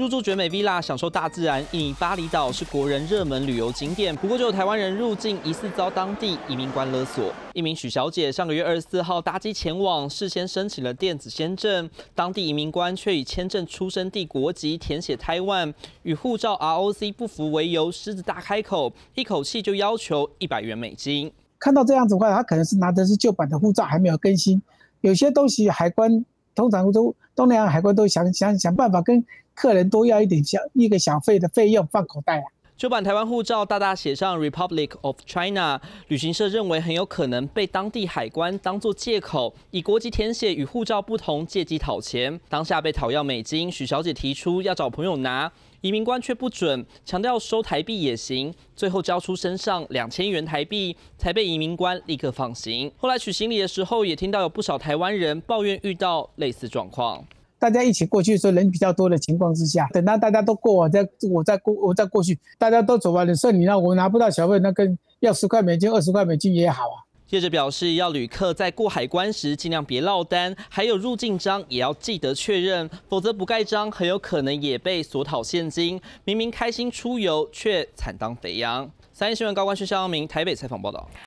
入住绝美 villa，享受大自然。印尼巴厘岛是国人热门旅游景点，不过就有台湾人入境疑似遭当地移民官勒索。一名许小姐上个月二十四号搭机前往，事先申请了电子签证，当地移民官却以签证出生地国籍填写台湾与护照 ROC 不符为由，狮子大开口，一口气就要求一百元美金。看到这样子，我话，他可能是拿的是旧版的护照，还没有更新。有些东西海关。通常都东南亚海关都想想想办法跟客人多要一点小一个小费的费用放口袋啊。旧版台湾护照大大写上 Republic of China，旅行社认为很有可能被当地海关当作借口，以国籍填写与护照不同，借机讨钱。当下被讨要美金，许小姐提出要找朋友拿，移民官却不准，强调收台币也行。最后交出身上两千元台币，才被移民官立刻放行。后来取行李的时候，也听到有不少台湾人抱怨遇到类似状况。大家一起过去的时候，人比较多的情况之下，等到大家都过，我再我再过我再过去，大家都走完了，剩你那我拿不到小费，那跟要十块美金、二十块美金也好啊。记者表示，要旅客在过海关时尽量别落单，还有入境章也要记得确认，否则不盖章很有可能也被索讨现金。明明开心出游，却惨当肥羊。三一新闻高官勋、肖阳明台北采访报道。